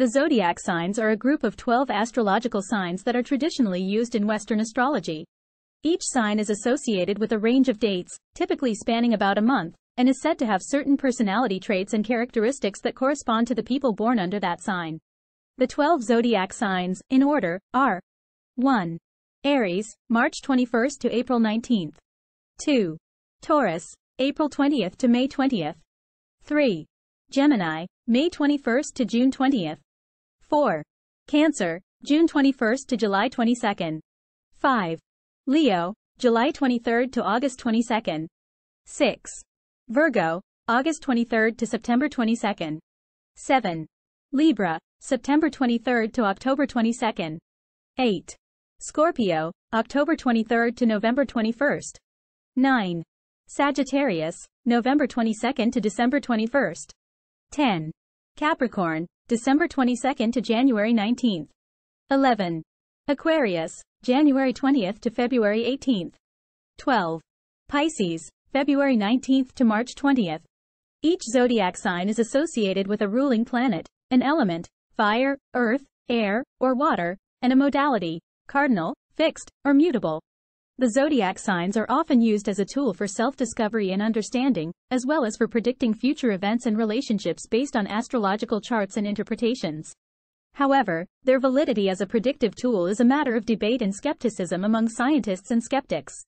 The zodiac signs are a group of 12 astrological signs that are traditionally used in Western astrology. Each sign is associated with a range of dates, typically spanning about a month, and is said to have certain personality traits and characteristics that correspond to the people born under that sign. The 12 zodiac signs, in order, are 1. Aries, March 21st to April 19th. 2. Taurus, April 20th to May 20th. 3. Gemini, May 21st to June 20th. 4. Cancer, June 21st to July 22nd. 5. Leo, July 23rd to August 22nd. 6. Virgo, August 23rd to September 22nd. 7. Libra, September 23rd to October 22nd. 8. Scorpio, October 23rd to November 21st. 9. Sagittarius, November 22nd to December 21st. 10. Capricorn, December 22nd to January 19th. 11. Aquarius, January 20th to February 18th. 12. Pisces, February 19th to March 20th. Each zodiac sign is associated with a ruling planet, an element, fire, earth, air, or water, and a modality, cardinal, fixed, or mutable. The zodiac signs are often used as a tool for self-discovery and understanding, as well as for predicting future events and relationships based on astrological charts and interpretations. However, their validity as a predictive tool is a matter of debate and skepticism among scientists and skeptics.